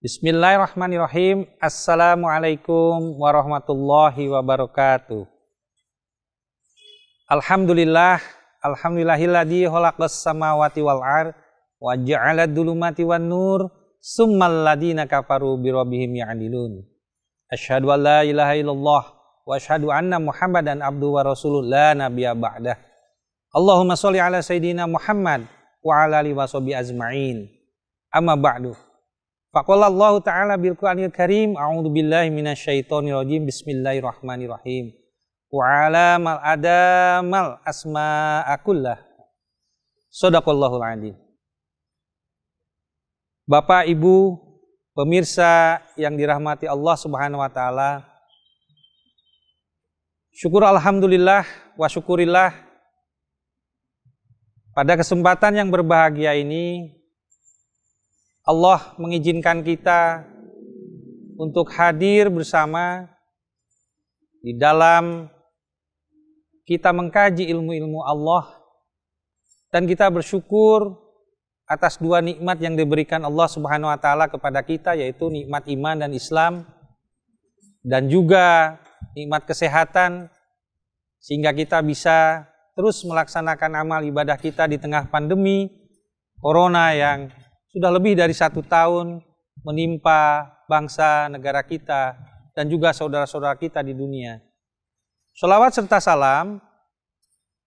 Bismillahirrahmanirrahim. Assalamualaikum warahmatullahi wabarakatuh. Alhamdulillah, alhamdulillahilladzi khalaqas samawati wal ar wa ja'ala dulumati wan nur summal ladina kafaru bi rabbihim ya'dilun. Asyhadu an la ilaha illallah wa asyhadu anna Muhammadan abduhu wa rasuluh la nabiyya ba'dah. Allahumma sholli ala sayyidina Muhammad wa ala alihi washabi ajma'in. Amma ba'du. Faqala Allah taala bil Qur'anil Karim, a'udzu billahi minasyaitonir rajim. Bismillahirrahmanirrahim. Wa ala mal adamal asma'akullah. Sadaqallahul adzim. Bapak, Ibu, pemirsa yang dirahmati Allah Subhanahu wa taala, Syukur alhamdulillah wa syukurillah pada kesempatan yang berbahagia ini, Allah mengizinkan kita untuk hadir bersama di dalam kita mengkaji ilmu-ilmu Allah dan kita bersyukur atas dua nikmat yang diberikan Allah Subhanahu wa taala kepada kita yaitu nikmat iman dan Islam dan juga nikmat kesehatan sehingga kita bisa terus melaksanakan amal ibadah kita di tengah pandemi corona yang sudah lebih dari satu tahun menimpa bangsa negara kita dan juga saudara-saudara kita di dunia. Salawat serta salam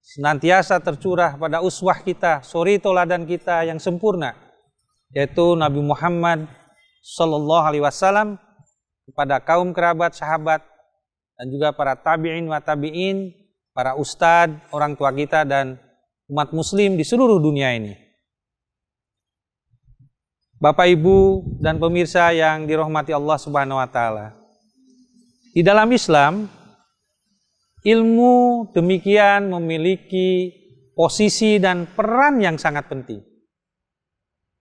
senantiasa tercurah pada uswah kita, suri toladan kita yang sempurna, yaitu Nabi Muhammad Sallallahu Alaihi Wasallam kepada kaum kerabat, sahabat, dan juga para tabi'in wa tabi'in para ustadz, orang tua kita, dan umat muslim di seluruh dunia ini. Bapak, Ibu, dan pemirsa yang dirahmati Allah Subhanahu wa Ta'ala. Di dalam Islam, ilmu demikian memiliki posisi dan peran yang sangat penting.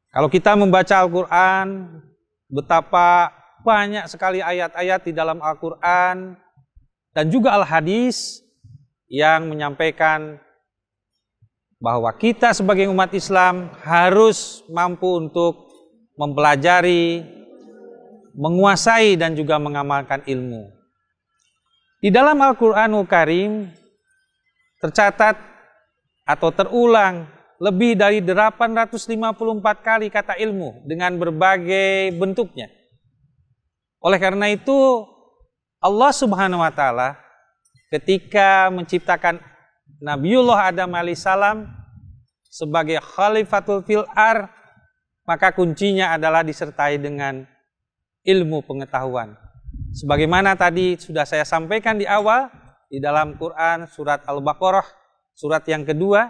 Kalau kita membaca Al-Quran, betapa banyak sekali ayat-ayat di dalam Al-Quran dan juga Al-Hadis yang menyampaikan bahwa kita sebagai umat Islam harus mampu untuk mempelajari, menguasai dan juga mengamalkan ilmu. Di dalam Al-Qur'anul Karim tercatat atau terulang lebih dari 854 kali kata ilmu dengan berbagai bentuknya. Oleh karena itu Allah Subhanahu wa taala ketika menciptakan Nabiullah Adam alaihissalam sebagai khalifatul fil'ar, maka kuncinya adalah disertai dengan ilmu pengetahuan. Sebagaimana tadi sudah saya sampaikan di awal di dalam Quran surat Al-Baqarah surat yang kedua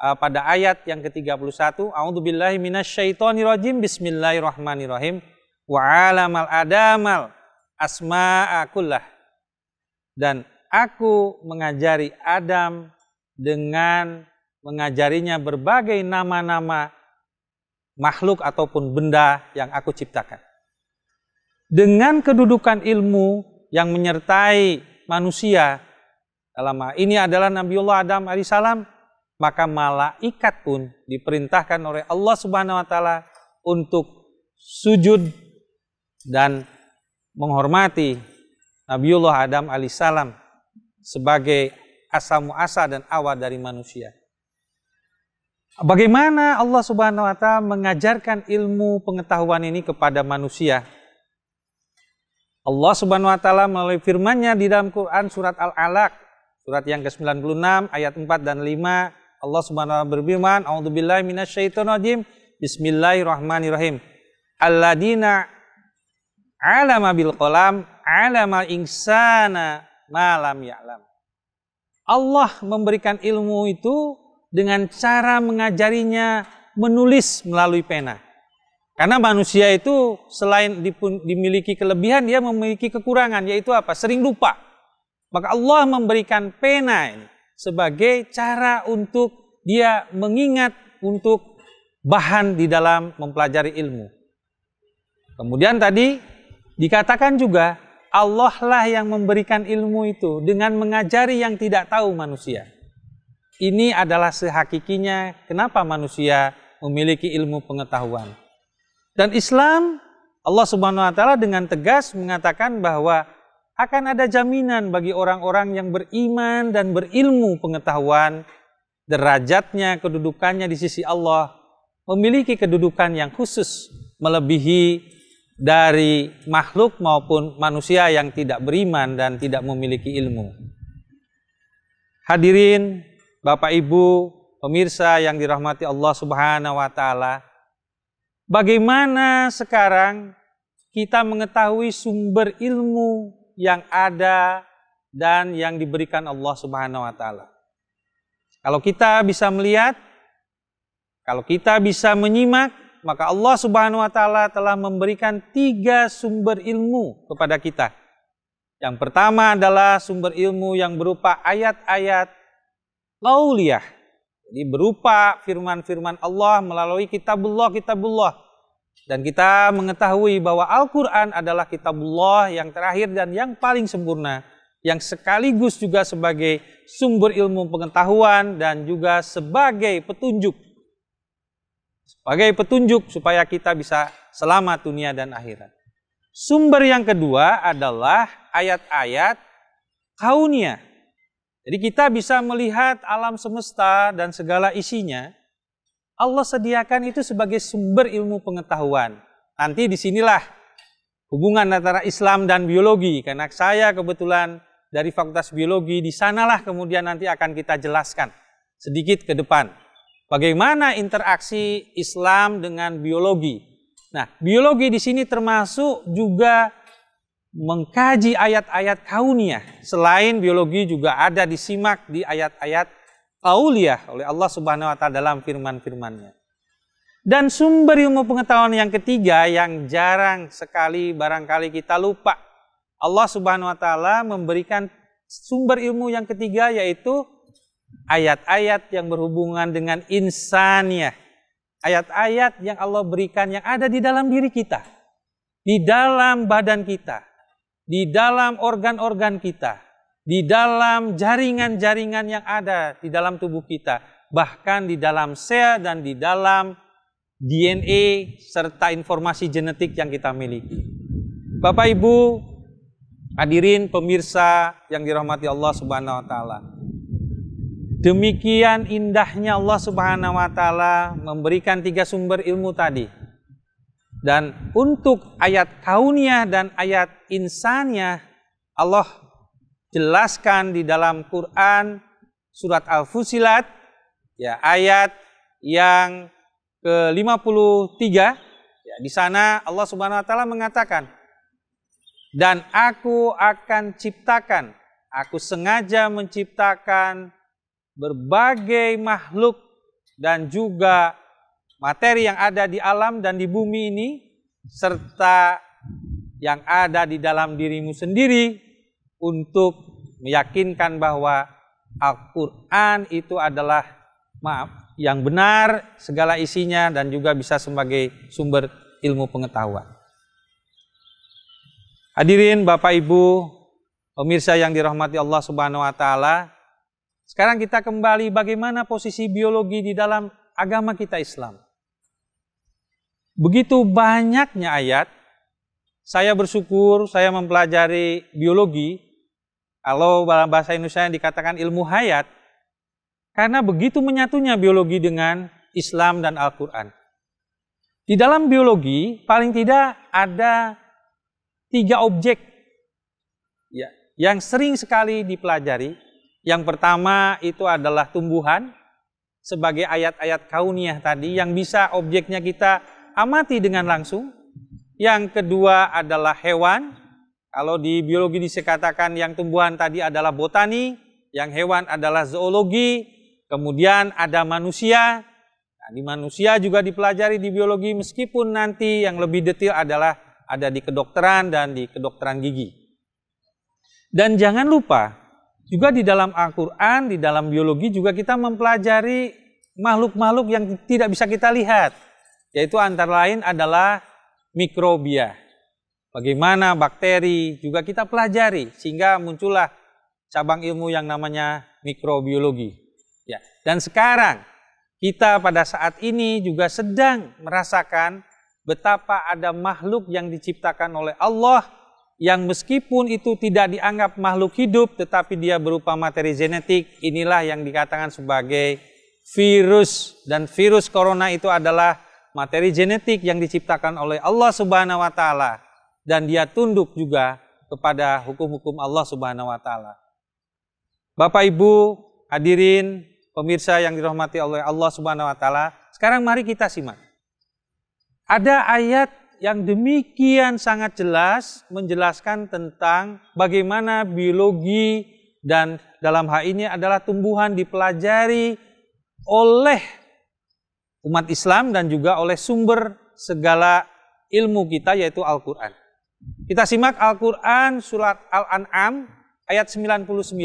eh, pada ayat yang ke-31 A'udzubillahi minasyaitonirrajim Bismillahirrahmanirrahim Wa mal adamal asma'akullah. dan Aku mengajari Adam dengan mengajarinya berbagai nama-nama makhluk ataupun benda yang aku ciptakan. Dengan kedudukan ilmu yang menyertai manusia, dalam ini adalah Nabiullah Adam alaihissalam, maka malaikat pun diperintahkan oleh Allah Subhanahu wa taala untuk sujud dan menghormati Nabiullah Adam alaihissalam sebagai asal muasal dan awal dari manusia. Bagaimana Allah Subhanahu wa taala mengajarkan ilmu pengetahuan ini kepada manusia? Allah Subhanahu wa taala melalui firman-Nya di dalam Quran surat Al-Alaq, surat yang ke-96 ayat 4 dan 5, Allah Subhanahu wa taala berfirman, "A'udzubillahi minasyaitonirrajim. Bismillahirrahmanirrahim. Alladzina 'alama bil qalam 'alama insana malam ya ya'lam. Allah memberikan ilmu itu dengan cara mengajarinya menulis melalui pena. Karena manusia itu selain dimiliki kelebihan, dia memiliki kekurangan, yaitu apa? Sering lupa. Maka Allah memberikan pena ini sebagai cara untuk dia mengingat untuk bahan di dalam mempelajari ilmu. Kemudian tadi dikatakan juga Allah lah yang memberikan ilmu itu dengan mengajari yang tidak tahu manusia. Ini adalah sehakikinya kenapa manusia memiliki ilmu pengetahuan. Dan Islam Allah Subhanahu wa taala dengan tegas mengatakan bahwa akan ada jaminan bagi orang-orang yang beriman dan berilmu pengetahuan derajatnya kedudukannya di sisi Allah memiliki kedudukan yang khusus melebihi dari makhluk maupun manusia yang tidak beriman dan tidak memiliki ilmu. Hadirin, Bapak Ibu, pemirsa yang dirahmati Allah Subhanahu wa taala. Bagaimana sekarang kita mengetahui sumber ilmu yang ada dan yang diberikan Allah Subhanahu wa taala? Kalau kita bisa melihat, kalau kita bisa menyimak maka Allah Subhanahu wa taala telah memberikan tiga sumber ilmu kepada kita. Yang pertama adalah sumber ilmu yang berupa ayat-ayat lauliah. Jadi berupa firman-firman Allah melalui kitabullah, kitabullah. Dan kita mengetahui bahwa Al-Quran adalah kitabullah yang terakhir dan yang paling sempurna. Yang sekaligus juga sebagai sumber ilmu pengetahuan dan juga sebagai petunjuk sebagai petunjuk supaya kita bisa selamat dunia dan akhirat. Sumber yang kedua adalah ayat-ayat kaunia. Jadi kita bisa melihat alam semesta dan segala isinya. Allah sediakan itu sebagai sumber ilmu pengetahuan. Nanti disinilah hubungan antara Islam dan biologi. Karena saya kebetulan dari Fakultas Biologi, di sanalah kemudian nanti akan kita jelaskan sedikit ke depan. Bagaimana interaksi Islam dengan biologi? Nah, biologi di sini termasuk juga mengkaji ayat-ayat kauniyah. Selain biologi juga ada disimak di ayat-ayat kauliyah oleh Allah Subhanahu wa taala dalam firman-firman-Nya. Dan sumber ilmu pengetahuan yang ketiga yang jarang sekali barangkali kita lupa. Allah Subhanahu wa taala memberikan sumber ilmu yang ketiga yaitu ayat-ayat yang berhubungan dengan insannya, ayat-ayat yang Allah berikan yang ada di dalam diri kita, di dalam badan kita, di dalam organ-organ kita, di dalam jaringan-jaringan yang ada di dalam tubuh kita, bahkan di dalam sel dan di dalam DNA serta informasi genetik yang kita miliki. Bapak Ibu, hadirin pemirsa yang dirahmati Allah Subhanahu wa taala. Demikian indahnya Allah Subhanahu wa taala memberikan tiga sumber ilmu tadi. Dan untuk ayat kauniyah dan ayat insannya Allah jelaskan di dalam Quran surat Al-Fusilat ya ayat yang ke-53 ya di sana Allah Subhanahu wa taala mengatakan dan aku akan ciptakan aku sengaja menciptakan berbagai makhluk dan juga materi yang ada di alam dan di bumi ini serta yang ada di dalam dirimu sendiri untuk meyakinkan bahwa Al-Qur'an itu adalah maaf yang benar segala isinya dan juga bisa sebagai sumber ilmu pengetahuan. Hadirin Bapak Ibu, pemirsa yang dirahmati Allah Subhanahu wa taala, sekarang kita kembali bagaimana posisi biologi di dalam agama kita Islam. Begitu banyaknya ayat, saya bersyukur saya mempelajari biologi, kalau dalam bahasa Indonesia yang dikatakan ilmu hayat, karena begitu menyatunya biologi dengan Islam dan Al-Quran. Di dalam biologi paling tidak ada tiga objek ya, yang sering sekali dipelajari yang pertama itu adalah tumbuhan sebagai ayat-ayat kauniyah tadi yang bisa objeknya kita amati dengan langsung. Yang kedua adalah hewan. Kalau di biologi disekatakan yang tumbuhan tadi adalah botani, yang hewan adalah zoologi, kemudian ada manusia. Nah, di manusia juga dipelajari di biologi meskipun nanti yang lebih detail adalah ada di kedokteran dan di kedokteran gigi. Dan jangan lupa juga di dalam Al-Quran, di dalam biologi juga kita mempelajari makhluk-makhluk yang tidak bisa kita lihat. Yaitu antara lain adalah mikrobia. Bagaimana bakteri juga kita pelajari sehingga muncullah cabang ilmu yang namanya mikrobiologi. Ya. Dan sekarang kita pada saat ini juga sedang merasakan betapa ada makhluk yang diciptakan oleh Allah yang meskipun itu tidak dianggap makhluk hidup tetapi dia berupa materi genetik inilah yang dikatakan sebagai virus dan virus corona itu adalah materi genetik yang diciptakan oleh Allah Subhanahu wa taala dan dia tunduk juga kepada hukum-hukum Allah Subhanahu wa taala. Bapak Ibu, hadirin, pemirsa yang dirahmati oleh Allah Subhanahu wa taala, sekarang mari kita simak. Ada ayat yang demikian sangat jelas menjelaskan tentang bagaimana biologi dan dalam hal ini adalah tumbuhan dipelajari oleh umat Islam dan juga oleh sumber segala ilmu kita yaitu Al-Quran. Kita simak Al-Quran surat Al-An'am ayat 99.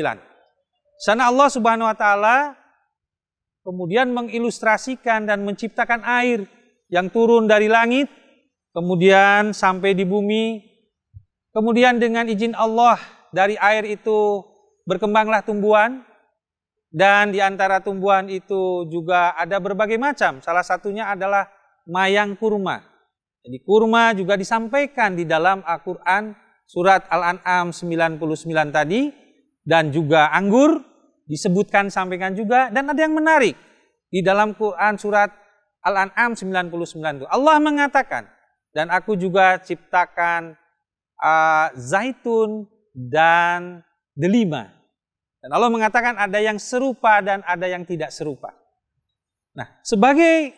Sana Allah subhanahu wa ta'ala kemudian mengilustrasikan dan menciptakan air yang turun dari langit kemudian sampai di bumi, kemudian dengan izin Allah dari air itu berkembanglah tumbuhan, dan di antara tumbuhan itu juga ada berbagai macam, salah satunya adalah mayang kurma. Jadi kurma juga disampaikan di dalam Al-Quran surat Al-An'am 99 tadi, dan juga anggur disebutkan sampaikan juga, dan ada yang menarik di dalam Quran surat Al-An'am 99 itu. Allah mengatakan, dan aku juga ciptakan uh, zaitun dan delima. Dan Allah mengatakan ada yang serupa dan ada yang tidak serupa. Nah, sebagai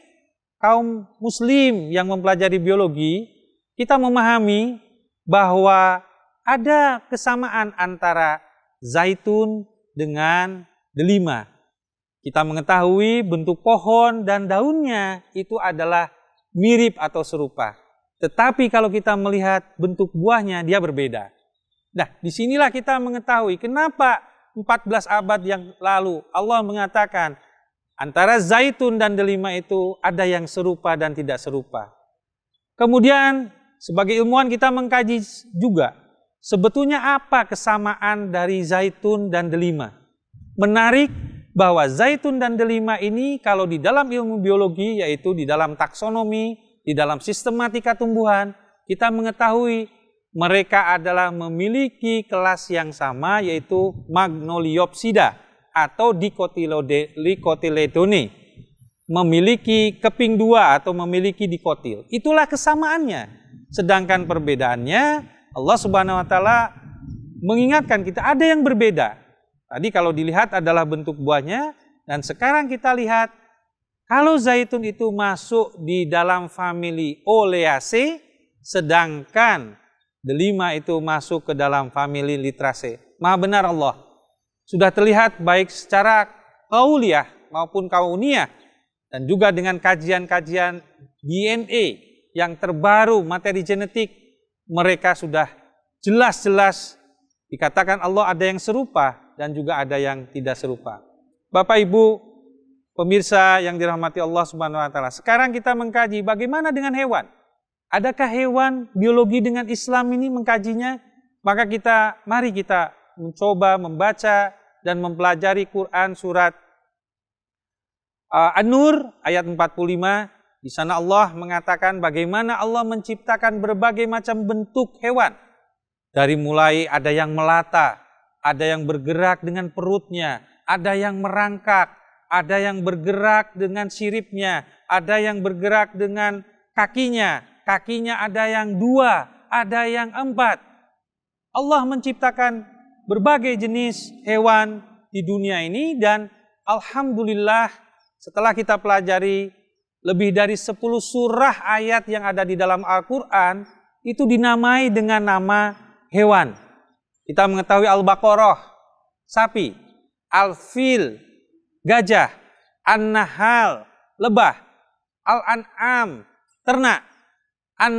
kaum muslim yang mempelajari biologi, kita memahami bahwa ada kesamaan antara zaitun dengan delima. Kita mengetahui bentuk pohon dan daunnya itu adalah mirip atau serupa. Tetapi kalau kita melihat bentuk buahnya, dia berbeda. Nah, disinilah kita mengetahui kenapa 14 abad yang lalu Allah mengatakan antara zaitun dan delima itu ada yang serupa dan tidak serupa. Kemudian sebagai ilmuwan kita mengkaji juga sebetulnya apa kesamaan dari zaitun dan delima. Menarik bahwa zaitun dan delima ini kalau di dalam ilmu biologi yaitu di dalam taksonomi di dalam sistematika tumbuhan, kita mengetahui mereka adalah memiliki kelas yang sama yaitu Magnoliopsida atau Dicotyledone. Memiliki keping dua atau memiliki dikotil. Itulah kesamaannya. Sedangkan perbedaannya Allah Subhanahu wa taala mengingatkan kita ada yang berbeda. Tadi kalau dilihat adalah bentuk buahnya dan sekarang kita lihat kalau zaitun itu masuk di dalam famili oleace, sedangkan delima itu masuk ke dalam famili litraceae. Maha benar Allah. Sudah terlihat baik secara kauliah maupun kauniah dan juga dengan kajian-kajian DNA yang terbaru materi genetik mereka sudah jelas-jelas dikatakan Allah ada yang serupa dan juga ada yang tidak serupa. Bapak Ibu Pemirsa yang dirahmati Allah Subhanahu wa taala. Sekarang kita mengkaji bagaimana dengan hewan? Adakah hewan biologi dengan Islam ini mengkajinya? Maka kita mari kita mencoba membaca dan mempelajari Quran surat uh, An-Nur ayat 45. Di sana Allah mengatakan bagaimana Allah menciptakan berbagai macam bentuk hewan. Dari mulai ada yang melata, ada yang bergerak dengan perutnya, ada yang merangkak, ada yang bergerak dengan siripnya, ada yang bergerak dengan kakinya, kakinya ada yang dua, ada yang empat. Allah menciptakan berbagai jenis hewan di dunia ini dan Alhamdulillah setelah kita pelajari lebih dari 10 surah ayat yang ada di dalam Al-Quran itu dinamai dengan nama hewan. Kita mengetahui Al-Baqarah, sapi, Al-Fil, gajah, an-nahal, lebah, al-an'am, ternak, an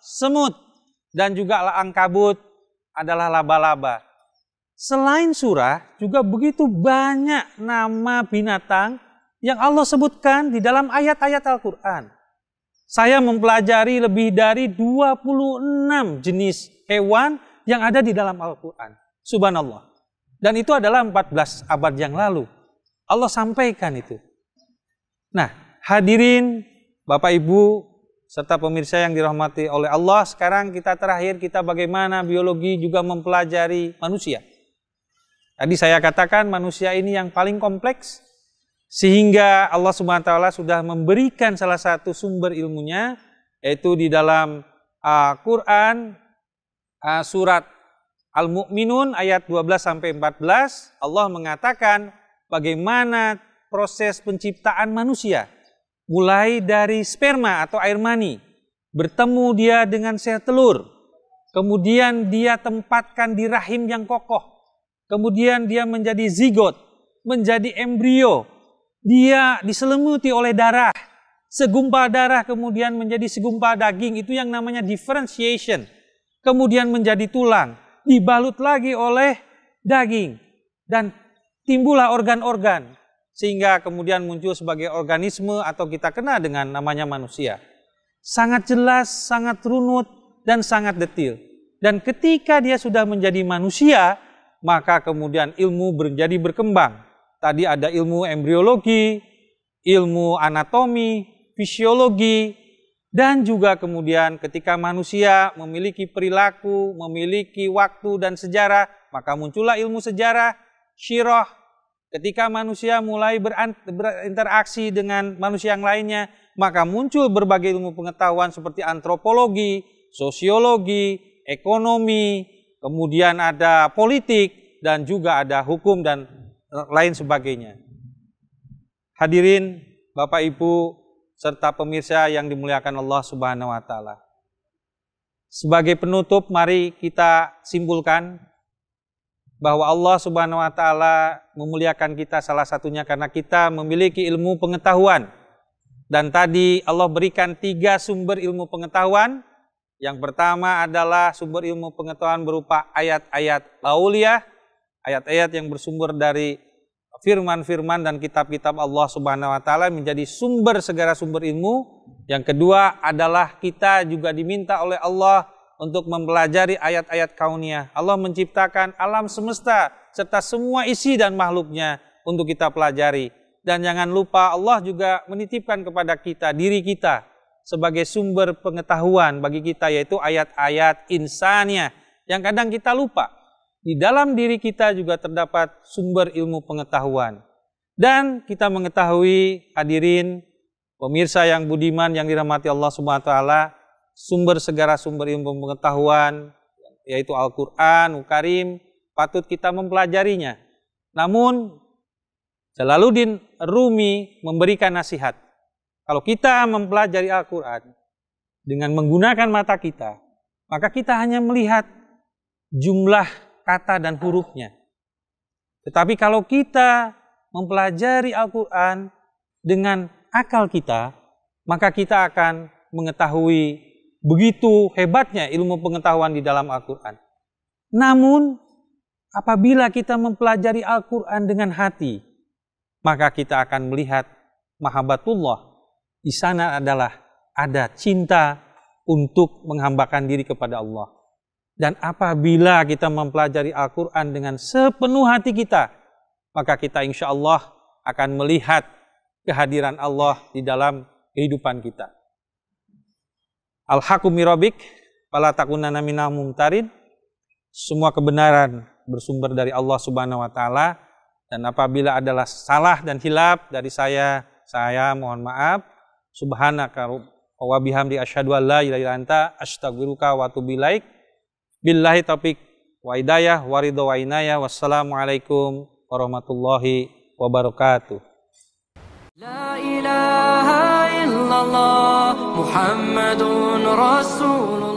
semut, dan juga al-angkabut adalah laba-laba. Selain surah, juga begitu banyak nama binatang yang Allah sebutkan di dalam ayat-ayat Al-Quran. Saya mempelajari lebih dari 26 jenis hewan yang ada di dalam Al-Quran. Subhanallah. Dan itu adalah 14 abad yang lalu. Allah sampaikan itu. Nah, hadirin, Bapak Ibu, serta pemirsa yang dirahmati oleh Allah, sekarang kita terakhir kita bagaimana biologi juga mempelajari manusia. Tadi saya katakan manusia ini yang paling kompleks, sehingga Allah SWT sudah memberikan salah satu sumber ilmunya, yaitu di dalam uh, Quran ah, surat Al-Mu'minun ayat 12 sampai 14 Allah mengatakan bagaimana proses penciptaan manusia. Mulai dari sperma atau air mani, bertemu dia dengan sel telur, kemudian dia tempatkan di rahim yang kokoh, kemudian dia menjadi zigot, menjadi embrio, dia diselimuti oleh darah, segumpal darah kemudian menjadi segumpal daging itu yang namanya differentiation kemudian menjadi tulang dibalut lagi oleh daging dan timbullah organ-organ sehingga kemudian muncul sebagai organisme atau kita kenal dengan namanya manusia. Sangat jelas, sangat runut, dan sangat detil. Dan ketika dia sudah menjadi manusia, maka kemudian ilmu menjadi berkembang. Tadi ada ilmu embriologi, ilmu anatomi, fisiologi, dan juga kemudian ketika manusia memiliki perilaku, memiliki waktu dan sejarah, maka muncullah ilmu sejarah, syirah, ketika manusia mulai berinteraksi dengan manusia yang lainnya, maka muncul berbagai ilmu pengetahuan seperti antropologi, sosiologi, ekonomi, kemudian ada politik, dan juga ada hukum dan eh, lain sebagainya. Hadirin, Bapak Ibu, serta pemirsa yang dimuliakan Allah Subhanahu wa Ta'ala. Sebagai penutup, mari kita simpulkan bahwa Allah Subhanahu wa taala memuliakan kita salah satunya karena kita memiliki ilmu pengetahuan. Dan tadi Allah berikan tiga sumber ilmu pengetahuan. Yang pertama adalah sumber ilmu pengetahuan berupa ayat-ayat lauliah, ayat-ayat yang bersumber dari firman-firman dan kitab-kitab Allah Subhanahu wa taala menjadi sumber segala sumber ilmu. Yang kedua adalah kita juga diminta oleh Allah untuk mempelajari ayat-ayat kauniyah. Allah menciptakan alam semesta serta semua isi dan makhluknya untuk kita pelajari. Dan jangan lupa Allah juga menitipkan kepada kita, diri kita sebagai sumber pengetahuan bagi kita yaitu ayat-ayat insannya yang kadang kita lupa. Di dalam diri kita juga terdapat sumber ilmu pengetahuan. Dan kita mengetahui hadirin, pemirsa yang budiman yang dirahmati Allah Subhanahu wa taala, sumber segala sumber ilmu pengetahuan, yaitu Al-Quran, al Karim, patut kita mempelajarinya. Namun, Jalaluddin Rumi memberikan nasihat. Kalau kita mempelajari Al-Quran dengan menggunakan mata kita, maka kita hanya melihat jumlah kata dan hurufnya. Tetapi kalau kita mempelajari Al-Quran dengan akal kita, maka kita akan mengetahui Begitu hebatnya ilmu pengetahuan di dalam Al-Quran. Namun, apabila kita mempelajari Al-Quran dengan hati, maka kita akan melihat mahabbatullah. Di sana adalah ada cinta untuk menghambakan diri kepada Allah. Dan apabila kita mempelajari Al-Quran dengan sepenuh hati kita, maka kita insya Allah akan melihat kehadiran Allah di dalam kehidupan kita. Al-Hakumirobik, pala takunana minal semua kebenaran bersumber dari Allah Subhanahu wa taala dan apabila adalah salah dan hilap dari saya, saya mohon maaf. Subhanaka wa bihamdi asyhadu an la ilaha illa anta astaghfiruka wa atubu ilaik. Billahi taufik wa hidayah wa ridha wa inayah. Wassalamualaikum warahmatullahi wabarakatuh. الله محمد رسول الله